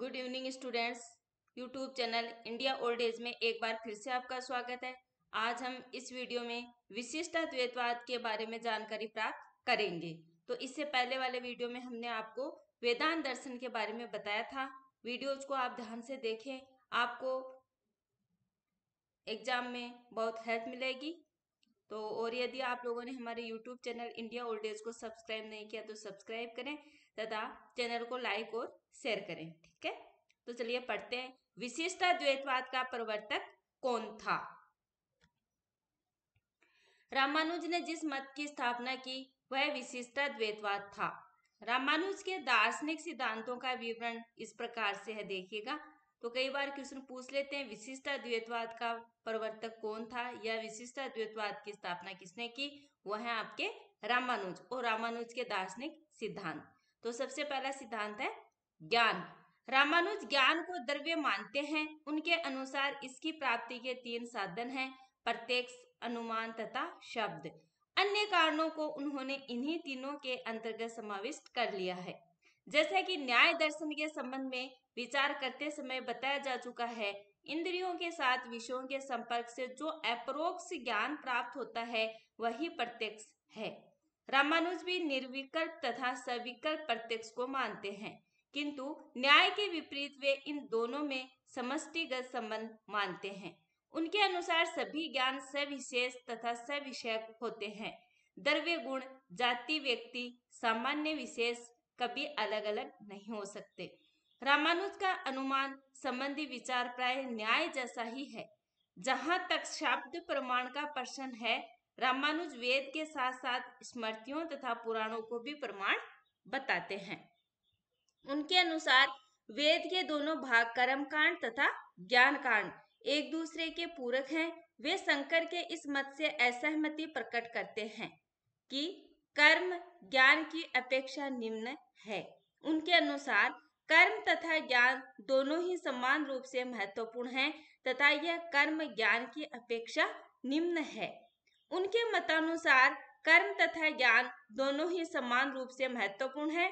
good evening students YouTube channel India old age में एक बार फिर से आपका स्वागत है आज हम इस वीडियो में विशिष्ट अद्वैतवाद के बारे में जानकारी प्राप्त करेंगे तो इससे पहले वाले वीडियो में हमने आपको वेदांत दर्शन के बारे में बताया था वीडियोज को आप ध्यान से देखें आपको एग्जाम में बहुत हेल्प मिलेगी तो और यदि आप लोगों ने हमारे YouTube channel India old age को सब्सक्राइब नहीं किया तो सब्सक्राइब करें तथा चैनल को लाइक और शेयर करें ठीक है तो चलिए पढ़ते हैं विशिष्टा द्वैतवाद का प्रवर्तक कौन था रामानुज ने जिस मत की स्थापना की वह विशिष्टा द्वैतवाद था रामानुज के दार्शनिक सिद्धांतों का विवरण इस प्रकार से है देखिएगा तो कई बार क्वेश्चन पूछ लेते हैं विशिष्टा द्वैतवाद का प्रवर्तक कौन था या विशिष्टा द्वैतवाद की स्थापना किसने की वह है आपके रामानुज और रामानुज के दार्शनिक सिद्धांत तो सबसे पहला सिद्धांत है ज्ञान रामानुज ज्ञान को द्रव्य मानते हैं उनके अनुसार इसकी प्राप्ति के तीन साधन हैं प्रत्यक्ष अनुमान तथा शब्द अन्य कारणों को उन्होंने इन्हीं तीनों के अंतर्गत समाविष्ट कर लिया है जैसे कि न्याय दर्शन के संबंध में विचार करते समय बताया जा चुका है इंद्रियों के साथ विषयों के संपर्क से जो अप्रोक्ष ज्ञान प्राप्त होता है वही प्रत्यक्ष है रामानुज भी निर्विकल्प तथा सविकल्प प्रत्यक्ष को मानते हैं किंतु न्याय के विपरीत वे इन दोनों में समष्टिगत संबंध मानते हैं उनके अनुसार सभी ज्ञान सविशेष तथा सविषय होते हैं द्रव्य गुण जाति व्यक्ति सामान्य विशेष कभी अलग अलग नहीं हो सकते रामानुज का अनुमान संबंधी विचार प्राय न्याय जैसा ही है जहां तक शब्द प्रमाण का प्रश्न है रामानुज वेद के साथ साथ स्मृतियों तथा पुराणों को भी प्रमाण बताते हैं उनके अनुसार वेद के दोनों भाग कर्म कांड तथा ज्ञान कांड एक दूसरे के पूरक हैं वे शंकर के इस मत से असहमति प्रकट करते हैं कि कर्म ज्ञान की अपेक्षा निम्न है उनके अनुसार कर्म तथा ज्ञान दोनों ही समान रूप से महत्वपूर्ण हैं तथा यह कर्म ज्ञान की अपेक्षा निम्न है उनके मतानुसार कर्म तथा ज्ञान दोनों ही समान रूप से महत्वपूर्ण है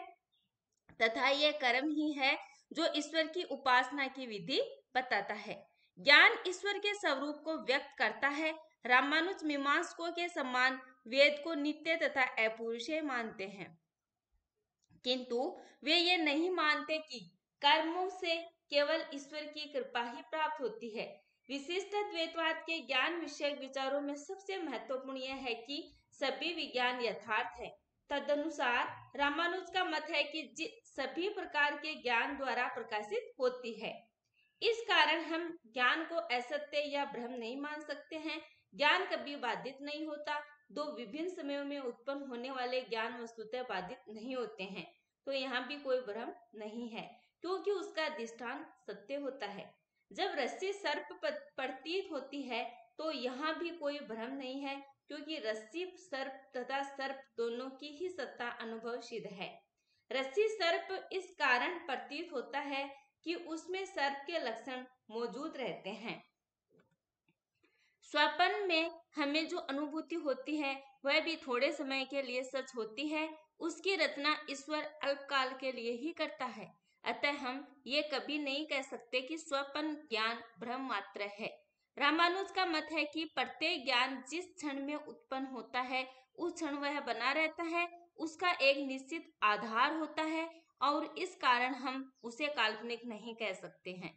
तथा यह कर्म ही है जो ईश्वर की उपासना की विधि बताता है ज्ञान ईश्वर के स्वरूप को व्यक्त करता है रामानुज मीमांसकों के समान वेद को नित्य तथा अपौरुषीय मानते हैं किंतु वे ये नहीं मानते कि कर्मों से केवल ईश्वर की कृपा ही प्राप्त होती है विशिष्ट द्वैतवाद के ज्ञान विषय विचारों में सबसे महत्वपूर्ण यह है कि सभी विज्ञान यथार्थ है तदनुसार रामानुज का मत है कि सभी प्रकार के ज्ञान द्वारा प्रकाशित होती है इस कारण हम ज्ञान को असत्य या भ्रम नहीं मान सकते हैं ज्ञान कभी बाधित नहीं होता दो विभिन्न समयों में उत्पन्न होने वाले ज्ञान वस्तुतः बाधित नहीं होते हैं तो यहाँ भी कोई भ्रम नहीं है क्योंकि उसका अधिष्ठान सत्य होता है जब रस्सी सर्प प्रतीत होती है तो यहाँ भी कोई भ्रम नहीं है क्योंकि रस्सी सर्प तथा सर्प दोनों की ही सत्ता अनुभव सिद्ध है रस्सी सर्प इस कारण प्रतीत होता है कि उसमें सर्प के लक्षण मौजूद रहते हैं स्वपन में हमें जो अनुभूति होती है वह भी थोड़े समय के लिए सच होती है उसकी रचना ईश्वर अल्पकाल के लिए ही करता है अतः हम ये कभी नहीं कह सकते कि स्वपन ज्ञान भ्रम मात्र है रामानुज का मत है कि प्रत्येक ज्ञान जिस क्षण में उत्पन्न होता है उस क्षण वह बना रहता है उसका एक निश्चित आधार होता है और इस कारण हम उसे काल्पनिक नहीं कह सकते हैं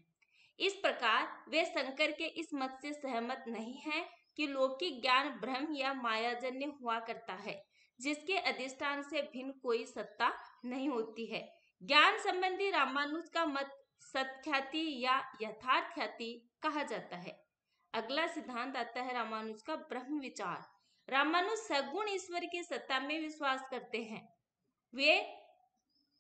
इस प्रकार वे शंकर के इस मत से सहमत नहीं है कि लौकिक ज्ञान भ्रम या मायाजन्य हुआ करता है जिसके अधिष्ठान से भिन्न कोई सत्ता नहीं होती है ज्ञान संबंधी रामानुज का मत सत्याति या यथार्थ ख्याति कहा जाता है अगला सिद्धांत आता है रामानुज का ब्रह्म विचार रामानुज सगुण ईश्वर की सत्ता में विश्वास करते हैं वे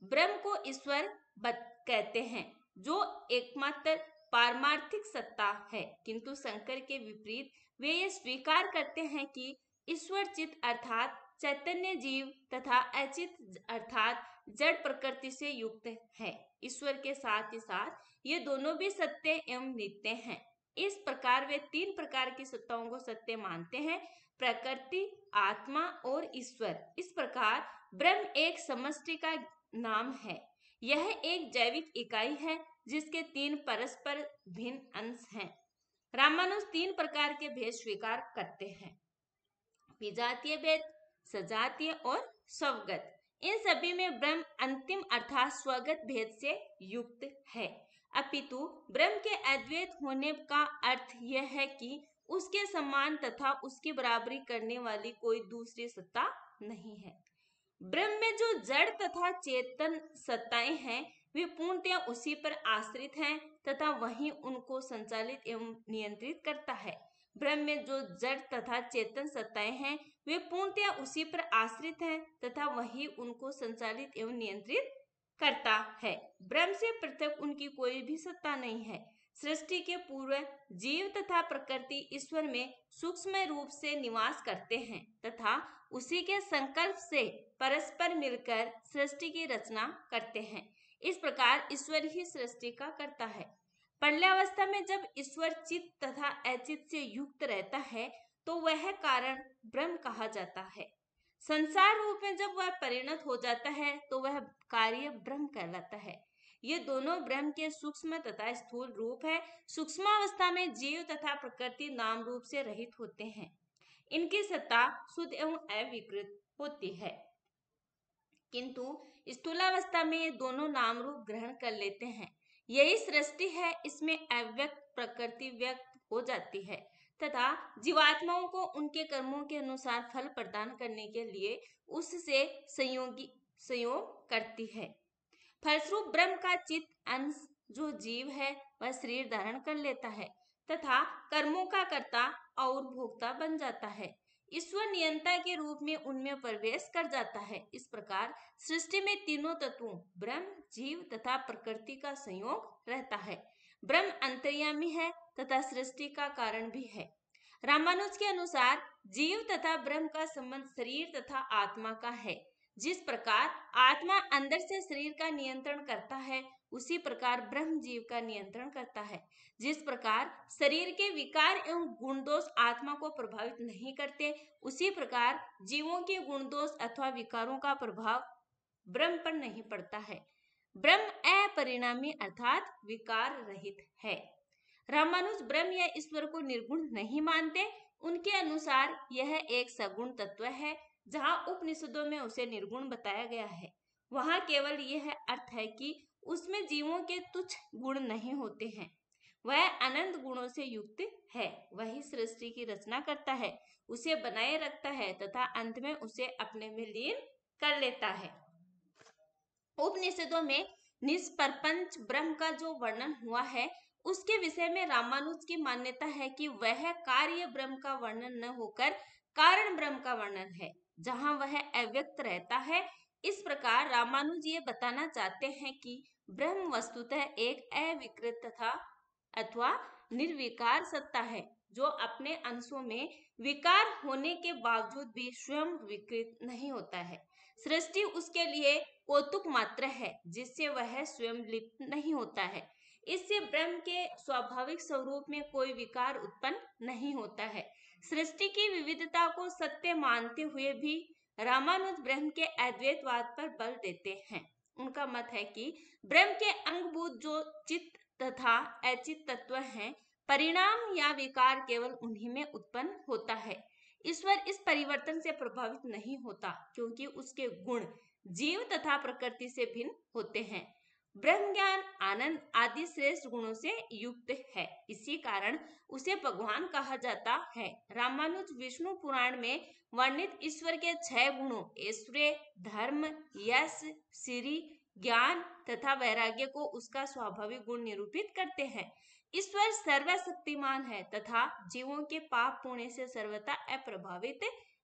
ब्रह्म को ईश्वर कहते हैं जो एकमात्र पारमार्थिक सत्ता है किंतु शंकर के विपरीत वे ये स्वीकार करते हैं कि ईश्वर चित अर्थात चैतन्य जीव तथा अचित अर्थात जड़ प्रकृति से युक्त है ईश्वर के साथ ही साथ ये दोनों भी सत्य एवं नित्य हैं इस प्रकार वे तीन प्रकार की सत्ताओं को सत्य मानते हैं प्रकृति आत्मा और ईश्वर इस प्रकार ब्रह्म एक समष्टि का नाम है यह एक जैविक इकाई है जिसके तीन परस्पर भिन्न अंश हैं रामानुज तीन प्रकार के भेद स्वीकार करते हैं विजातीय भेद सजातीय और स्वगत इन सभी में ब्रह्म अंतिम अर्थात स्वगत भेद से युक्त है अपितु ब्रह्म के अद्वैत होने का अर्थ यह है कि उसके समान तथा उसकी बराबरी करने वाली कोई दूसरी सत्ता नहीं है ब्रह्म में जो जड़ तथा चेतन सत्ताएं हैं वे पूर्णतया उसी पर आश्रित हैं तथा वही उनको संचालित एवं नियंत्रित करता है ब्रह्म में जो जड़ तथा चेतन सत्ताएं हैं वे पूर्णतया उसी पर आश्रित हैं तथा वही उनको संचालित एवं नियंत्रित करता है ब्रह्म से पृथक उनकी कोई भी सत्ता नहीं है सृष्टि के पूर्व जीव तथा प्रकृति ईश्वर में सूक्ष्म रूप से निवास करते हैं तथा उसी के संकल्प से परस्पर मिलकर सृष्टि की रचना करते हैं इस प्रकार ईश्वर ही सृष्टि का करता है अवस्था में जब ईश्वर चित तथा अचित से युक्त रहता है तो वह कारण ब्रह्म कहा जाता है संसार रूप में जब वह परिणत हो जाता है तो वह कार्य ब्रह्म कहलाता है ये दोनों ब्रह्म के सूक्ष्म तथा स्थूल रूप है अवस्था में जीव तथा प्रकृति नाम रूप से रहित होते हैं इनकी सत्ता शुद्ध एवं अविकृत होती है किंतु स्थूलावस्था में ये दोनों नाम रूप ग्रहण कर लेते हैं यही सृष्टि है इसमें अव्यक्त प्रकृति व्यक्त हो जाती है तथा जीवात्माओं को उनके कर्मों के अनुसार फल प्रदान करने के लिए उससे संयोगी संयोग करती है फलस्वरूप ब्रह्म का चित अंश जो जीव है वह शरीर धारण कर लेता है तथा कर्मों का कर्ता और भोक्ता बन जाता है ईश्वर नियंता के रूप में उनमें प्रवेश कर जाता है इस प्रकार सृष्टि में तीनों तत्वों ब्रह्म जीव तथा प्रकृति का संयोग रहता है ब्रह्म अंतर्यामी है तथा सृष्टि का कारण भी है रामानुज के अनुसार जीव तथा ब्रह्म का संबंध शरीर तथा आत्मा का है जिस प्रकार आत्मा अंदर से शरीर का नियंत्रण करता है उसी प्रकार ब्रह्म जीव का नियंत्रण करता है जिस प्रकार शरीर के विकार एवं गुणदोष आत्मा को प्रभावित नहीं करते उसी प्रकार जीवों के गुणदोष अथवा विकारों का प्रभाव ब्रह्म पर नहीं पड़ता है ब्रह्म अपरिणामी अर्थात विकार रहित है रामानुज ब्रह्म या ईश्वर को निर्गुण नहीं मानते उनके अनुसार यह एक सगुण तत्व है जहाँ उपनिषदों में उसे निर्गुण बताया गया है वहाँ केवल यह अर्थ है कि उसमें जीवों के तुच्छ गुण नहीं होते हैं वह अनंत गुणों से युक्त है वही सृष्टि की रचना करता है उसे बनाए रखता है तथा अंत में उसे अपने में लीन कर लेता है उपनिषदों में निष्परपंच ब्रह्म का जो वर्णन हुआ है उसके विषय में रामानुज की मान्यता है कि वह कार्य ब्रह्म का वर्णन न होकर कारण ब्रह्म का वर्णन है जहाँ वह अव्यक्त रहता है इस प्रकार रामानुज ये बताना चाहते हैं कि ब्रह्म वस्तुतः एक अविकृत तथा अथवा निर्विकार सत्ता है जो अपने अंशों में विकार होने के बावजूद भी स्वयं विकृत नहीं होता है सृष्टि उसके लिए कौतुक मात्र है जिससे वह स्वयं लिप्त नहीं होता है इससे ब्रह्म के स्वाभाविक स्वरूप में कोई विकार उत्पन्न नहीं होता है सृष्टि की विविधता को सत्य मानते हुए भी रामानुज ब्रह्म के अद्वैतवाद पर बल देते हैं उनका मत है कि ब्रह्म के अंगभूत जो चित तथा अचित तत्व हैं परिणाम या विकार केवल उन्हीं में उत्पन्न होता है ईश्वर इस परिवर्तन से प्रभावित नहीं होता क्योंकि उसके गुण जीव तथा प्रकृति से भिन्न होते हैं ब्रह्म ज्ञान आनंद आदि श्रेष्ठ गुणों से युक्त है इसी कारण उसे भगवान कहा जाता है रामानुज विष्णु पुराण में वर्णित ईश्वर के छह गुणों ऐश्वर्य धर्म यश श्री ज्ञान तथा वैराग्य को उसका स्वाभाविक गुण निरूपित करते हैं ईश्वर सर्वशक्तिमान है तथा जीवों के पाप पुण्य से सर्वथा अप्रभावित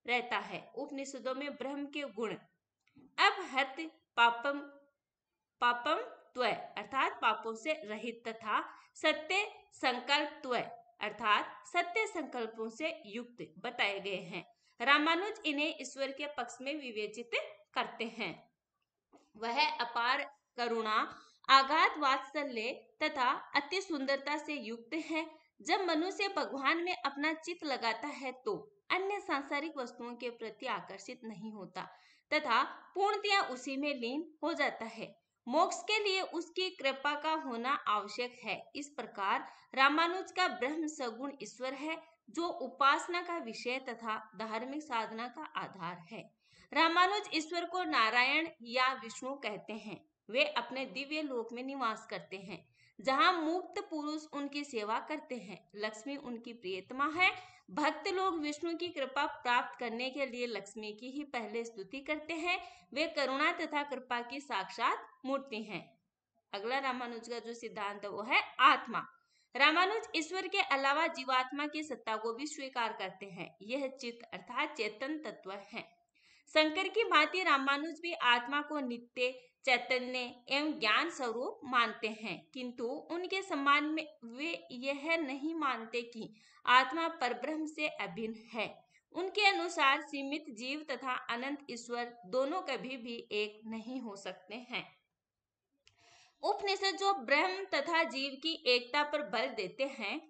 रहता है उपनिषदों में ब्रह्म के गुण अब हत पापम पापम त्वय अर्थात पापों से रहित तथा सत्य संकल्प त्वय अर्थात सत्य संकल्पों से युक्त बताए गए हैं रामानुज इन्हें ईश्वर के पक्ष में विवेचित करते हैं वह अपार करुणा आघात वात्सल्य तथा अति सुंदरता से युक्त है जब मनुष्य भगवान में अपना चित लगाता है तो अन्य सांसारिक वस्तुओं के प्रति आकर्षित नहीं होता तथा पूर्णतया उसी में लीन हो जाता है मोक्ष के लिए उसकी कृपा का होना आवश्यक है इस प्रकार रामानुज का ब्रह्म सगुण ईश्वर है जो उपासना का विषय तथा धार्मिक साधना का आधार है रामानुज ईश्वर को नारायण या विष्णु कहते हैं वे अपने दिव्य लोक में निवास करते हैं जहाँ मुक्त पुरुष उनकी सेवा करते हैं लक्ष्मी उनकी प्रियतमा है भक्त लोग विष्णु की कृपा प्राप्त करने के लिए लक्ष्मी की ही पहले स्तुति करते हैं वे करुणा तथा कृपा की साक्षात मूर्ति हैं अगला रामानुज का जो सिद्धांत है वो है आत्मा रामानुज ईश्वर के अलावा जीवात्मा की सत्ता को भी स्वीकार करते हैं यह चित्त अर्थात चेतन तत्व है शंकर की भांति रामानुज भी आत्मा को नित्य चैतन्य एवं ज्ञान स्वरूप मानते हैं किंतु उनके सम्मान में वे यह नहीं मानते कि आत्मा परब्रह्म से अभिन्न है उनके अनुसार सीमित जीव तथा अनंत ईश्वर दोनों कभी भी एक नहीं हो सकते हैं उपनिषद जो ब्रह्म तथा जीव की एकता पर बल देते हैं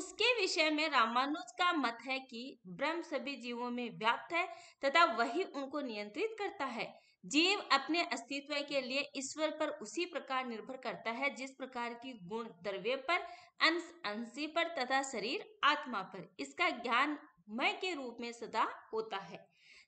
उसके विषय में रामानुज का मत है कि ब्रह्म सभी जीवों में व्याप्त है तथा वही उनको नियंत्रित करता है जीव अपने अस्तित्व के लिए ईश्वर पर उसी प्रकार निर्भर करता है जिस प्रकार की गुण द्रव्य पर अंश अंशी पर तथा शरीर आत्मा पर इसका ज्ञान मय के रूप में सदा होता है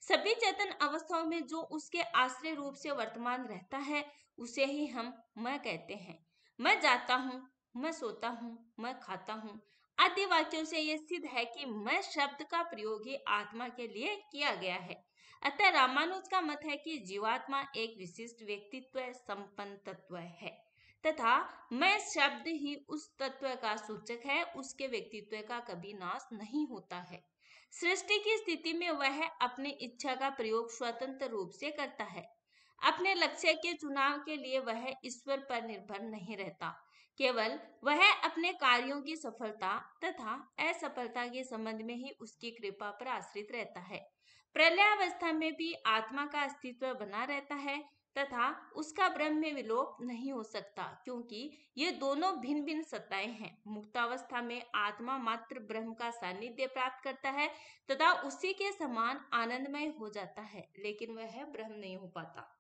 सभी चेतन अवस्थाओं में जो उसके आश्रय रूप से वर्तमान रहता है उसे ही हम मैं कहते हैं मैं जाता हूँ मैं सोता हूँ मैं खाता हूँ आदि वाक्यों से यह सिद्ध है कि मैं शब्द का प्रयोग ही आत्मा के लिए किया गया है अतः रामानुज का मत है कि जीवात्मा एक विशिष्ट व्यक्तित्व संपन्न तत्व है तथा मैं शब्द ही उस तत्व का सूचक है उसके व्यक्तित्व का कभी नाश नहीं होता है सृष्टि की स्थिति में वह अपनी इच्छा का प्रयोग स्वतंत्र रूप से करता है अपने लक्ष्य के चुनाव के लिए वह ईश्वर पर निर्भर नहीं रहता केवल वह अपने कार्यों की सफलता तथा असफलता के संबंध में ही उसकी कृपा पर आश्रित रहता है प्रलयावस्था में भी आत्मा का अस्तित्व बना रहता है तथा उसका ब्रह्म में विलोप नहीं हो सकता क्योंकि ये दोनों भिन्न भिन्न सत्ताएं हैं मुक्तावस्था में आत्मा मात्र ब्रह्म का सानिध्य प्राप्त करता है तथा उसी के समान आनंदमय हो जाता है लेकिन वह ब्रह्म नहीं हो पाता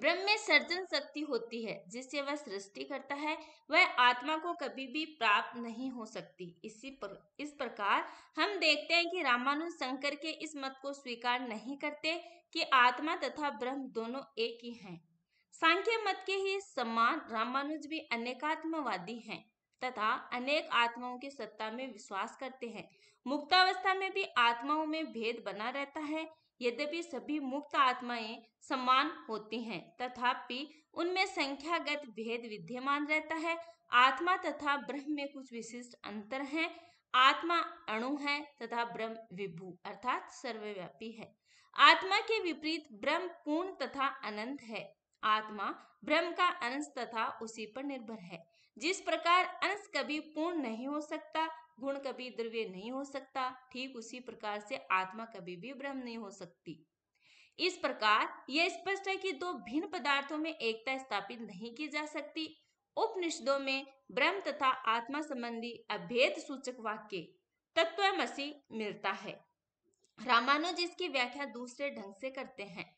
ब्रह्म में सर्जन शक्ति होती है जिससे वह सृष्टि करता है वह आत्मा को कभी भी प्राप्त नहीं हो सकती इसी पर इस प्रकार हम देखते हैं कि रामानुज शंकर के इस मत को स्वीकार नहीं करते कि आत्मा तथा ब्रह्म दोनों एक ही हैं सांख्य मत के ही समान रामानुज भी अनेकात्मवादी हैं तथा अनेक आत्माओं की सत्ता में विश्वास करते हैं मुक्तावस्था में भी आत्माओं में भेद बना रहता है यद्यपि सभी मुक्त आत्माएं समान होती हैं तथापि उनमें संख्यागत भेद विद्यमान रहता है आत्मा तथा ब्रह्म में कुछ विशिष्ट अंतर हैं आत्मा अणु है तथा ब्रह्म विभू अर्थात सर्वव्यापी है आत्मा के विपरीत ब्रह्म पूर्ण तथा अनंत है आत्मा ब्रह्म का अंश तथा उसी पर निर्भर है जिस प्रकार अंश कभी पूर्ण नहीं हो सकता गुण कभी द्रव्य नहीं हो सकता ठीक उसी प्रकार से आत्मा कभी भी ब्रह्म नहीं हो सकती इस प्रकार यह स्पष्ट है कि दो भिन्न पदार्थों में एकता स्थापित नहीं की जा सकती उपनिषदों में ब्रह्म तथा आत्मा संबंधी अभेद सूचक वाक्य तत्व मसी मिलता है रामानुज इसकी व्याख्या दूसरे ढंग से करते हैं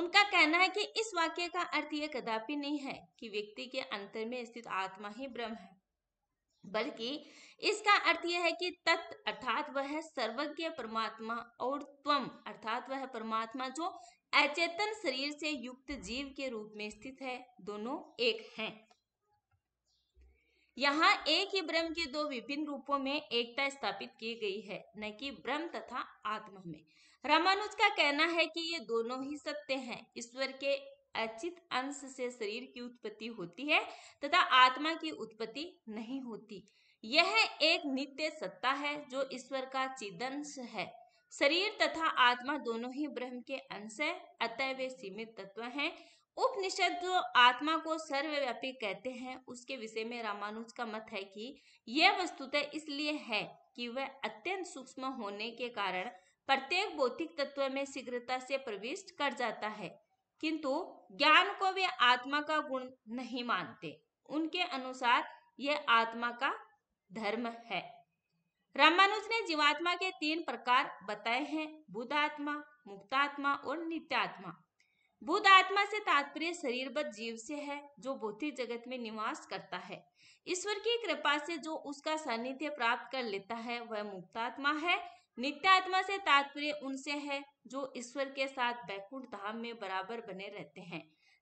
उनका कहना है कि इस वाक्य का अर्थ यह कदापि नहीं है कि व्यक्ति के अंतर में स्थित आत्मा ही ब्रह्म है बल्कि इसका अर्थ यह है कि तत् अर्थात वह सर्वज्ञ परमात्मा और त्वम अर्थात वह परमात्मा जो अचेतन शरीर से युक्त जीव के रूप में स्थित है दोनों एक हैं यहाँ एक ही ब्रह्म के दो विभिन्न रूपों में एकता स्थापित की गई है न कि ब्रह्म तथा आत्मा में रामानुज का कहना है कि ये दोनों ही सत्य हैं ईश्वर के अचित अंश से शरीर की उत्पत्ति होती है तथा आत्मा की उत्पत्ति नहीं होती यह एक नित्य सत्ता है जो ईश्वर का चिदंश है शरीर तथा आत्मा दोनों ही ब्रह्म के अंश है अतः वे सीमित तत्व हैं उपनिषद जो आत्मा को सर्वव्यापी कहते हैं उसके विषय में रामानुज का मत है कि यह वस्तुतः इसलिए है कि वह अत्यंत सूक्ष्म होने के कारण प्रत्येक भौतिक तत्व में शीघ्रता से प्रविष्ट कर जाता है किंतु ज्ञान को वे आत्मा का गुण नहीं मानते उनके अनुसार यह आत्मा का धर्म है रामानुज ने जीवात्मा के तीन प्रकार बताए हैं बुद्ध आत्मा मुक्तात्मा और नित्यात्मा बुद्ध आत्मा से तात्पर्य शरीरबद्ध जीव से है जो भौतिक जगत में निवास करता है ईश्वर की कृपा से जो उसका सानिध्य प्राप्त कर लेता है वह मुक्तात्मा है आत्मा से तात्पर्य उनसे है जो ईश्वर के साथ बैकुंठ धाम में बराबर बने रहते हैं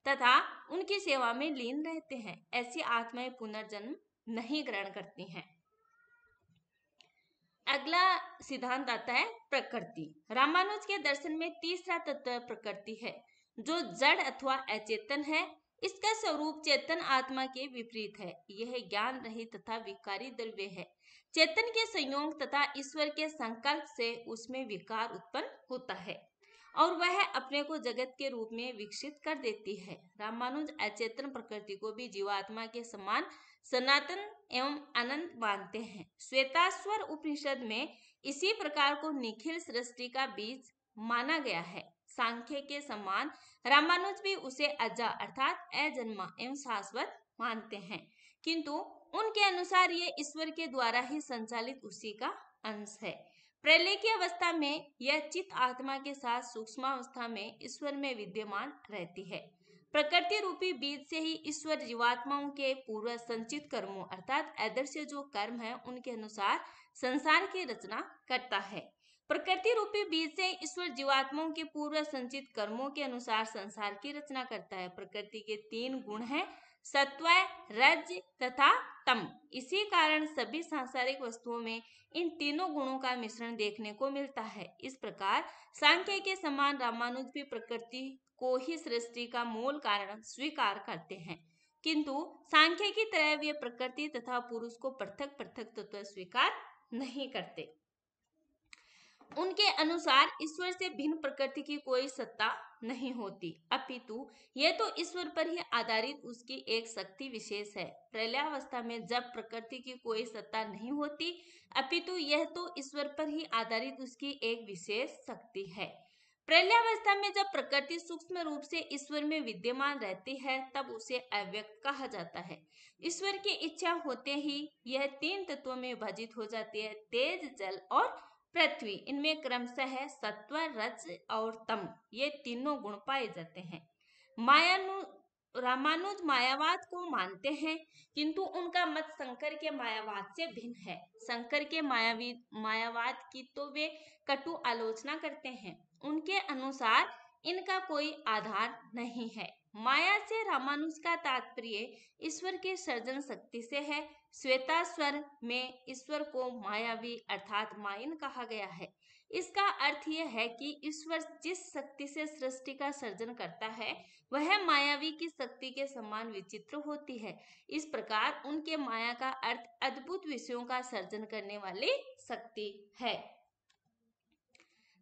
तथा उनकी सेवा में लीन रहते हैं ऐसी आत्माएं पुनर्जन्म नहीं ग्रहण करती हैं अगला सिद्धांत आता है प्रकृति रामानुज के दर्शन में तीसरा तत्व प्रकृति है जो जड़ अथवा अचेतन है इसका स्वरूप चेतन आत्मा के विपरीत है यह ज्ञान रहित तथा विकारी द्रव्य है चेतन के संयोग तथा ईश्वर के संकल्प से उसमें विकार उत्पन्न होता है और वह अपने को जगत के रूप में विकसित कर देती है रामानुज अचेतन प्रकृति को भी जीवात्मा के समान सनातन एवं अनंत मानते हैं श्वेतास्वर उपनिषद में इसी प्रकार को निखिल सृष्टि का बीज माना गया है सांख्य के समान रामानुज भी उसे अजा अर्थात अजन्मा एवं शाश्वत मानते हैं किंतु उनके अनुसार ये ईश्वर के द्वारा ही संचालित उसी का अंश है प्रलय की अवस्था में यह चित आत्मा के साथ सूक्ष्म अवस्था में ईश्वर में विद्यमान रहती है प्रकृति रूपी बीज से ही ईश्वर जीवात्माओं के पूर्व संचित कर्मों अर्थात आदर्श जो कर्म है उनके अनुसार संसार की रचना करता है प्रकृति रूपी बीज से ईश्वर जीवात्माओं के पूर्व संचित कर्मों के अनुसार संसार की रचना करता है प्रकृति के तीन गुण हैं सत्व रज तथा तम इसी कारण सभी सांसारिक वस्तुओं में इन तीनों गुणों का मिश्रण देखने को मिलता है इस प्रकार सांख्य के समान रामानुज भी प्रकृति को ही सृष्टि का मूल कारण स्वीकार करते हैं किंतु सांख्य की तरह वे प्रकृति तथा पुरुष को पृथक पृथक तत्व स्वीकार नहीं करते उनके अनुसार ईश्वर से भिन्न प्रकृति की कोई सत्ता नहीं होती अपितु ये तो ईश्वर पर ही आधारित उसकी एक शक्ति विशेष है प्रलयावस्था में जब प्रकृति की कोई सत्ता नहीं होती अपितु यह तो ईश्वर पर ही आधारित उसकी एक विशेष शक्ति है प्रलयावस्था में जब प्रकृति सूक्ष्म रूप से ईश्वर में विद्यमान रहती है तब उसे अव्यक्त कहा जाता है ईश्वर की इच्छा होते ही यह तीन तत्वों में विभाजित हो जाती है तेज जल और पृथ्वी इनमें क्रमशः सत्व रज और तम ये तीनों गुण पाए जाते हैं मायानु रामानुज मायावाद को मानते हैं किंतु उनका मत शंकर के मायावाद से भिन्न है शंकर के मायावी मायावाद की तो वे कटु आलोचना करते हैं उनके अनुसार इनका कोई आधार नहीं है माया से रामानुज का तात्पर्य ईश्वर के सर्जन शक्ति से है श्वेतास्वर में ईश्वर को मायावी अर्थात मायन कहा गया है इसका अर्थ यह है कि ईश्वर जिस शक्ति से सृष्टि का सर्जन करता है वह मायावी की शक्ति के समान विचित्र होती है इस प्रकार उनके माया का अर्थ अद्भुत विषयों का सर्जन करने वाली शक्ति है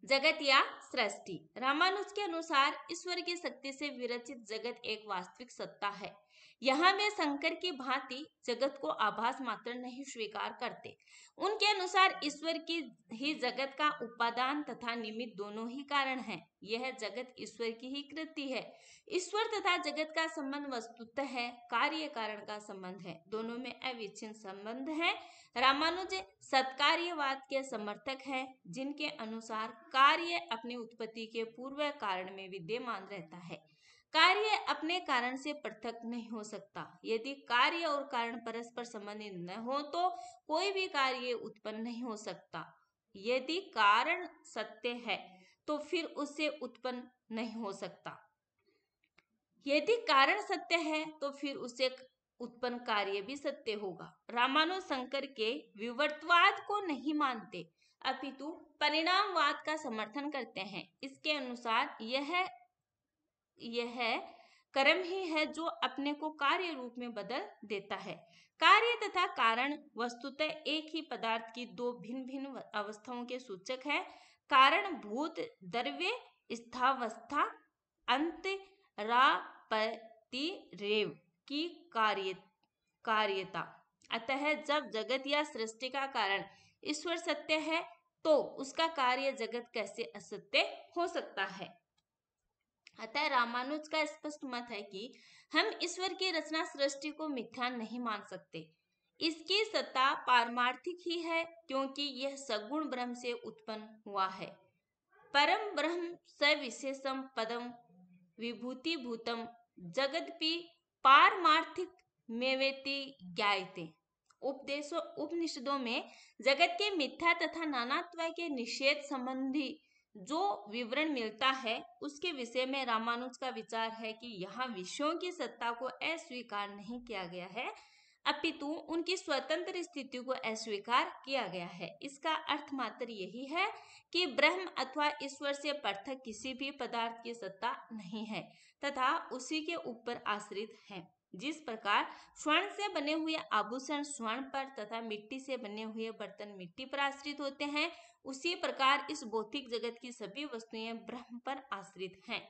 जगत या सृष्टि रामानुज के अनुसार ईश्वर की शक्ति से विरचित जगत एक वास्तविक सत्ता है यहाँ वे शंकर की भांति जगत को आभास मात्र नहीं स्वीकार करते उनके अनुसार ईश्वर की ही जगत का उपादान तथा निमित्त दोनों ही कारण है यह जगत ईश्वर की ही कृति है ईश्वर तथा जगत का संबंध वस्तुतः है कार्य कारण का संबंध है दोनों में अविच्छिन्न संबंध है रामानुज सत्कार्यवाद के समर्थक है जिनके अनुसार कार्य अपनी उत्पत्ति के पूर्व कारण में विद्यमान रहता है कार्य अपने कारण से पृथक नहीं हो सकता यदि कार्य और कारण परस्पर संबंधित न हो तो कोई भी कार्य उत्पन्न नहीं हो सकता यदि कारण सत्य है तो फिर उससे उत्पन्न नहीं हो सकता यदि कारण सत्य है तो फिर उससे उत्पन्न कार्य भी सत्य होगा रामानु शंकर के विवर्तवाद को नहीं मानते अपितु परिणामवाद का समर्थन करते हैं इसके अनुसार यह ये है कर्म ही है जो अपने को कार्य रूप में बदल देता है कार्य तथा कारण वस्तुतः एक ही पदार्थ की दो भिन्न भिन्न अवस्थाओं के सूचक है कारण भूत द्रव्य स्थावस्था अंत रेव की कार्य कार्यता अतः जब जगत या सृष्टि का कारण ईश्वर सत्य है तो उसका कार्य जगत कैसे असत्य हो सकता है अतः रामानुज का स्पष्ट मत है कि हम ईश्वर की रचना सृष्टि को मिथ्या नहीं मान सकते इसकी सत्ता पारमार्थिक ही है क्योंकि यह सगुण ब्रह्म से उत्पन्न हुआ है परम ब्रह्म सविशेषम पदम विभूति भूतम जगदपि पारमार्थिक मेवेति ज्ञाते उपदेशों उपनिषदों में जगत के मिथ्या तथा नानात्व के निषेध संबंधी जो विवरण मिलता है उसके विषय में रामानुज का विचार है कि यहाँ विषयों की सत्ता को अस्वीकार नहीं किया गया है अपितु उनकी स्वतंत्र स्थिति को अस्वीकार किया गया है इसका अर्थ मात्र यही है कि ब्रह्म अथवा ईश्वर से पृथक किसी भी पदार्थ की सत्ता नहीं है तथा उसी के ऊपर आश्रित है जिस प्रकार स्वर्ण से बने हुए आभूषण स्वर्ण पर तथा मिट्टी से बने हुए बर्तन मिट्टी पर आश्रित होते हैं उसी प्रकार इस भौतिक जगत की सभी वस्तुएं ब्रह्म पर आश्रित हैं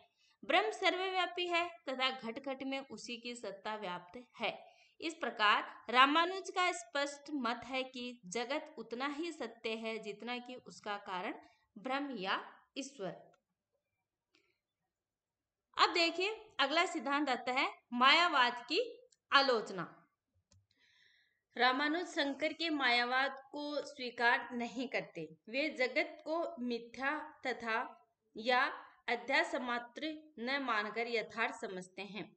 ब्रह्म सर्वव्यापी है तथा घट घट में उसी की सत्ता व्याप्त है इस प्रकार रामानुज का स्पष्ट मत है कि जगत उतना ही सत्य है जितना कि उसका कारण ब्रह्म या ईश्वर अब देखिए अगला सिद्धांत आता है मायावाद की आलोचना रामानुज शंकर के मायावाद को स्वीकार नहीं करते वे जगत को मिथ्या तथा या अध्यासमात्र न मानकर यथार्थ समझते हैं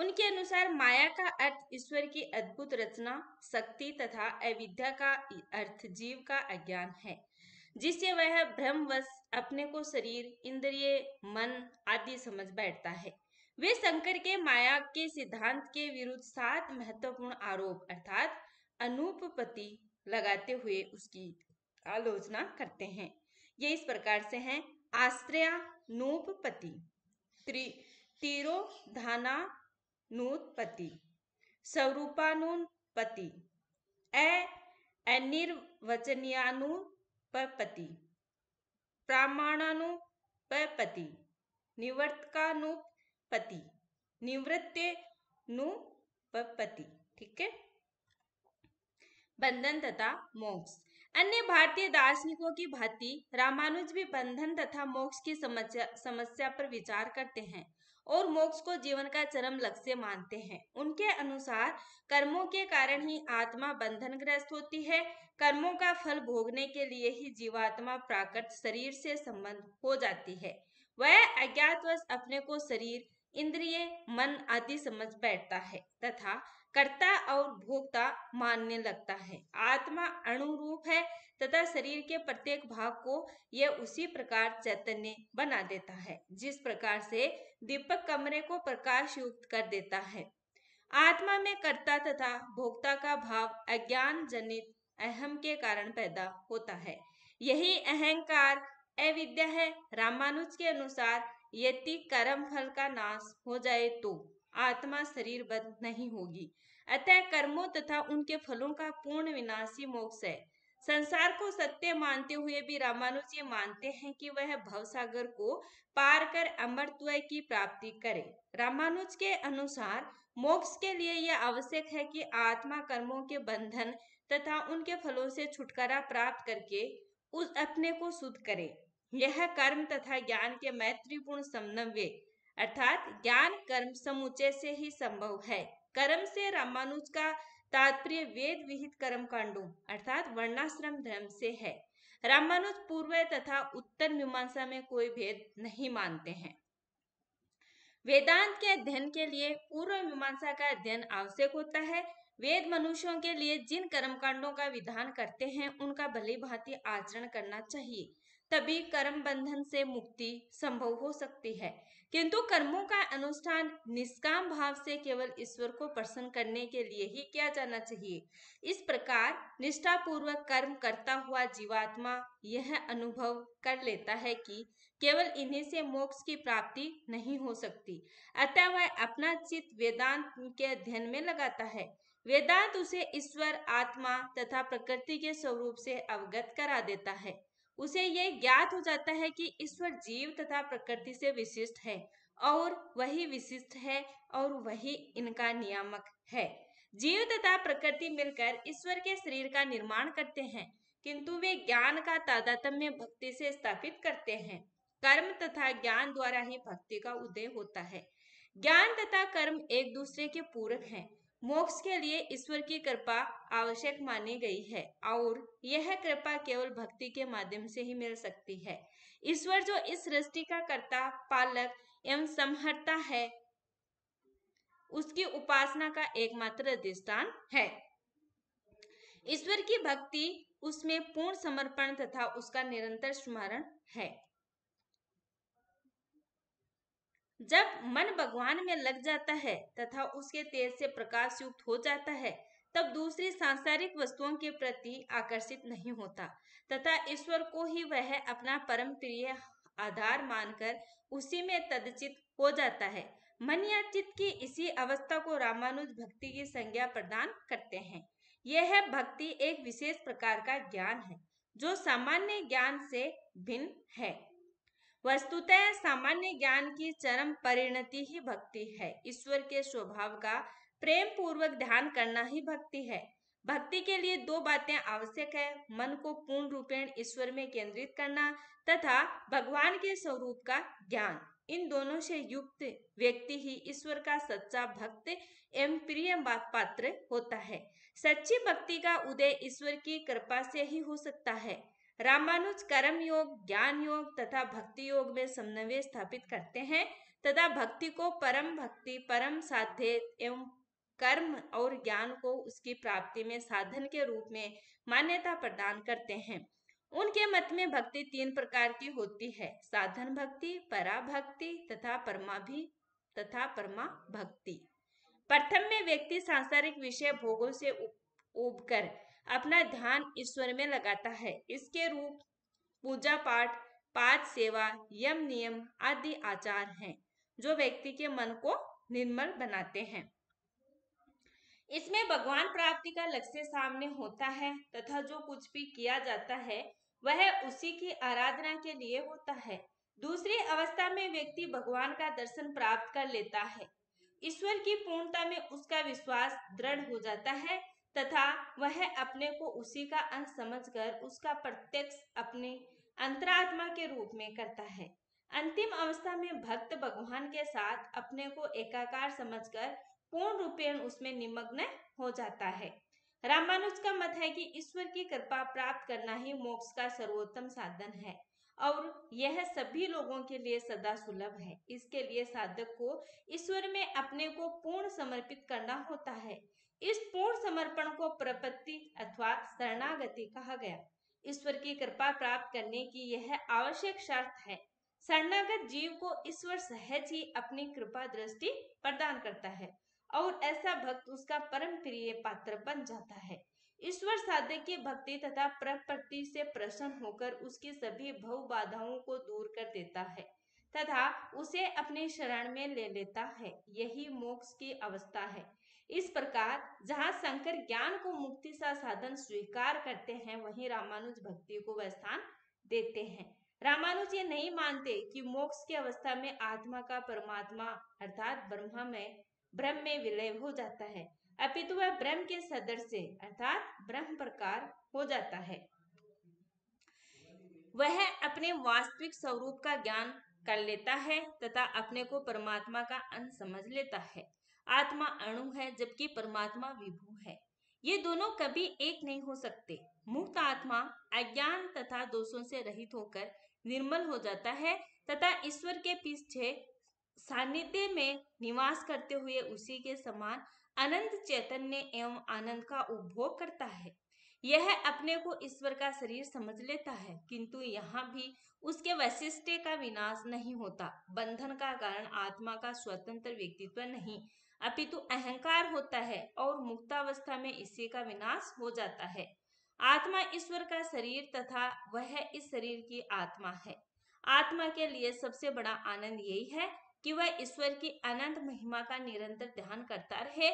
उनके अनुसार माया का अर्थ ईश्वर की अद्भुत रचना शक्ति तथा अविद्या का अर्थ जीव का अज्ञान है जिससे वह भ्रमवश अपने को शरीर इंद्रिय मन आदि समझ बैठता है वे शंकर के माया के सिद्धांत के विरुद्ध सात महत्वपूर्ण आरोप अर्थात अनुपपति लगाते हुए उसकी आलोचना करते हैं ये इस प्रकार से हैं आश्रय तीरो धाना नूपति स्वरूपानुपति अनिर्वचनियानुपति पति प्रमाणानुप पति निवृत्ते ठीक है बंधन तथा मोक्ष अन्य भारतीय दार्शनिकों की भांति रामानुज भी बंधन तथा मोक्ष की समस्या समस्या पर विचार करते हैं और मोक्ष को जीवन का चरम लक्ष्य मानते हैं उनके अनुसार कर्मों के कारण ही आत्मा बंधन ग्रस्त होती है कर्मों का फल भोगने के लिए ही जीवात्मा प्राकृत शरीर से संबंध हो जाती है वह अज्ञातवश अपने को शरीर इंद्रिय मन आदि समझ बैठता है तथा कर्ता और भोक्ता मानने लगता है आत्मा अणुरूप है तथा शरीर के प्रत्येक भाग को यह उसी प्रकार चैतन्य बना देता है जिस प्रकार से दीपक कमरे को प्रकाश युक्त कर देता है आत्मा में कर्ता तथा भोक्ता का भाव अज्ञान जनित अहम के कारण पैदा होता है यही अहंकार अविद्या है रामानुज के अनुसार यदि कर्म फल का नाश हो जाए तो आत्मा शरीर बद्ध नहीं होगी अतः कर्मों तथा उनके फलों का पूर्ण विनाशी मोक्ष है संसार को सत्य मानते हुए भी रामानुज ये मानते हैं कि वह भवसागर को पार कर अमरत्व की प्राप्ति करे रामानुज के अनुसार मोक्ष के लिए यह आवश्यक है कि आत्मा कर्मों के बंधन तथा उनके फलों से छुटकारा प्राप्त करके उस अपने को शुद्ध करे यह कर्म तथा ज्ञान के मैत्रीपूर्ण समन्वय अर्थात ज्ञान कर्म समुचे से ही संभव है कर्म से रामानुज का तात्पर्य वेद विहित कर्म कांडो अर्थात वर्णाश्रम धर्म से है रामानुज पूर्व तथा उत्तर मीमांसा में कोई भेद नहीं मानते हैं वेदांत के अध्ययन के लिए पूर्व मीमांसा का अध्ययन आवश्यक होता है वेद मनुष्यों के लिए जिन कर्मकांडों का विधान करते हैं उनका भली भांति आचरण करना चाहिए तभी कर्म बंधन से मुक्ति संभव हो सकती है किंतु कर्मों का अनुष्ठान निष्काम भाव से केवल ईश्वर को प्रसन्न करने के लिए ही किया जाना चाहिए इस प्रकार निष्ठापूर्वक कर्म करता हुआ जीवात्मा यह अनुभव कर लेता है कि केवल इन्हीं से मोक्ष की प्राप्ति नहीं हो सकती अतः वह अपना चित्त वेदांत के अध्ययन में लगाता है वेदांत उसे ईश्वर आत्मा तथा प्रकृति के स्वरूप से अवगत करा देता है उसे ये ज्ञात हो जाता है कि ईश्वर जीव तथा प्रकृति से विशिष्ट है और वही विशिष्ट है और वही इनका नियामक है जीव तथा प्रकृति मिलकर ईश्वर के शरीर का निर्माण करते हैं किंतु वे ज्ञान का तादातम्य भक्ति से स्थापित करते हैं कर्म तथा ज्ञान द्वारा ही भक्ति का उदय होता है ज्ञान तथा कर्म एक दूसरे के पूरक हैं मोक्ष के लिए ईश्वर की कृपा आवश्यक मानी गई है और यह कृपा केवल भक्ति के माध्यम से ही मिल सकती है ईश्वर जो इस सृष्टि का कर्ता पालक एवं संहरता है उसकी उपासना का एकमात्र अधिष्ठान है ईश्वर की भक्ति उसमें पूर्ण समर्पण तथा उसका निरंतर स्मरण है जब मन भगवान में लग जाता है तथा उसके तेज से प्रकाश युक्त हो जाता है तब दूसरी सांसारिक वस्तुओं के प्रति आकर्षित नहीं होता तथा ईश्वर को ही वह अपना परम प्रिय आधार मानकर उसी में तदचित हो जाता है मन या चित्त की इसी अवस्था को रामानुज भक्ति की संज्ञा प्रदान करते हैं यह है भक्ति एक विशेष प्रकार का ज्ञान है जो सामान्य ज्ञान से भिन्न है वस्तुतः सामान्य ज्ञान की चरम परिणति ही भक्ति है ईश्वर के स्वभाव का प्रेम पूर्वक ध्यान करना ही भक्ति है भक्ति के लिए दो बातें आवश्यक है मन को पूर्ण रूपेण ईश्वर में केंद्रित करना तथा भगवान के स्वरूप का ज्ञान इन दोनों से युक्त व्यक्ति ही ईश्वर का सच्चा भक्त एवं प्रिय पात्र होता है सच्ची भक्ति का उदय ईश्वर की कृपा से ही हो सकता है रामानुज कर्म योग ज्ञान योग तथा भक्ति योग में समन्वय स्थापित करते हैं तथा भक्ति को परम भक्ति परम साध्य एवं कर्म और ज्ञान को उसकी प्राप्ति में साधन के रूप में मान्यता प्रदान करते हैं उनके मत में भक्ति तीन प्रकार की होती है साधन भक्ति पराभक्ति तथा परमा भी तथा परमा भक्ति प्रथम में व्यक्ति सांसारिक विषय भोगों से उब कर अपना ध्यान ईश्वर में लगाता है इसके रूप पूजा पाठ पाठ सेवा यम नियम आदि आचार हैं जो व्यक्ति के मन को निर्मल बनाते हैं इसमें भगवान प्राप्ति का लक्ष्य सामने होता है तथा जो कुछ भी किया जाता है वह उसी की आराधना के लिए होता है दूसरी अवस्था में व्यक्ति भगवान का दर्शन प्राप्त कर लेता है ईश्वर की पूर्णता में उसका विश्वास दृढ़ हो जाता है तथा वह अपने को उसी का अंत समझकर उसका प्रत्यक्ष अपने अंतरात्मा के रूप में करता है अंतिम अवस्था में भक्त भगवान के साथ अपने को एकाकार समझकर पूर्ण रूपेण उसमें निमग्न हो जाता है रामानुज का मत है कि ईश्वर की कृपा प्राप्त करना ही मोक्ष का सर्वोत्तम साधन है और यह सभी लोगों के लिए सदा सुलभ है इसके लिए साधक को ईश्वर में अपने को पूर्ण समर्पित करना होता है इस पूर्ण समर्पण को प्रपत्ति अथवा शरणागति कहा गया ईश्वर की कृपा प्राप्त करने की यह आवश्यक शर्त है शरणागत जीव को ईश्वर सहज ही अपनी कृपा दृष्टि प्रदान करता है और ऐसा भक्त उसका परम प्रिय पात्र बन जाता है ईश्वर साधक की भक्ति तथा प्रपत्ति से प्रसन्न होकर उसकी सभी भव बाधाओं को दूर कर देता है तथा उसे अपने शरण में ले लेता है यही मोक्ष की अवस्था है इस प्रकार जहाँ शंकर ज्ञान को मुक्ति सा साधन स्वीकार करते हैं वहीं रामानुज भक्ति को वह स्थान देते हैं रामानुज ये नहीं मानते कि मोक्ष की अवस्था में आत्मा का परमात्मा अर्थात ब्रह्म में ब्रह्म में विलय हो जाता है अपितु वह ब्रह्म के सदृश अर्थात ब्रह्म प्रकार हो जाता है वह अपने वास्तविक स्वरूप का ज्ञान कर लेता है तथा अपने को परमात्मा का अंश समझ लेता है आत्मा अणु है जबकि परमात्मा विभू है ये दोनों कभी एक नहीं हो सकते मुक्त आत्मा अज्ञान तथा दोषों से रहित होकर निर्मल हो जाता है तथा ईश्वर के पीछे सानिध्य में निवास करते हुए उसी के समान अनंत चैतन्य एवं आनंद का उपभोग करता है यह अपने को ईश्वर का शरीर समझ लेता है किंतु यहाँ भी उसके वैशिष्ट का विनाश नहीं होता बंधन का कारण आत्मा का स्वतंत्र व्यक्तित्व नहीं अपितु अहंकार होता है और मुक्तावस्था में इसी का विनाश हो जाता है आत्मा ईश्वर का शरीर तथा वह इस शरीर की आत्मा है आत्मा के लिए सबसे बड़ा आनंद यही है कि वह ईश्वर की अनंत महिमा का निरंतर ध्यान करता रहे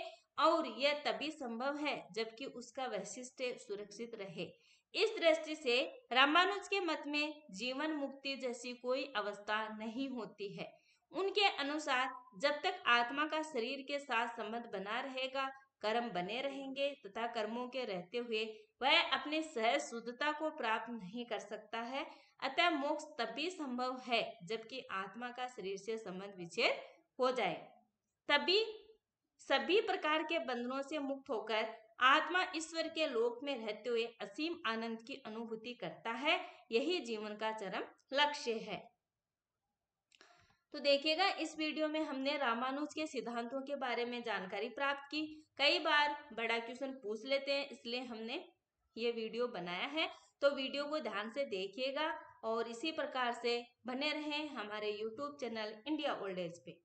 और यह तभी संभव है जबकि उसका वैशिष्ट सुरक्षित रहे इस दृष्टि से रामानुज के मत में जीवन मुक्ति जैसी कोई अवस्था नहीं होती है उनके अनुसार जब तक आत्मा का शरीर के साथ संबंध बना रहेगा कर्म बने रहेंगे तथा कर्मों के रहते हुए वह अपने सहज शुद्धता को प्राप्त नहीं कर सकता है अतः मोक्ष तभी संभव है जबकि आत्मा का शरीर से संबंध विच्छेद हो जाए तभी सभी प्रकार के बंधनों से मुक्त होकर आत्मा ईश्वर के लोक में रहते हुए असीम आनंद की अनुभूति करता है यही जीवन का चरम लक्ष्य है तो देखिएगा इस वीडियो में हमने रामानुज के सिद्धांतों के बारे में जानकारी प्राप्त की कई बार बड़ा क्वेश्चन पूछ लेते हैं इसलिए हमने ये वीडियो बनाया है तो वीडियो को ध्यान से देखिएगा और इसी प्रकार से बने रहें हमारे YouTube channel India old age पे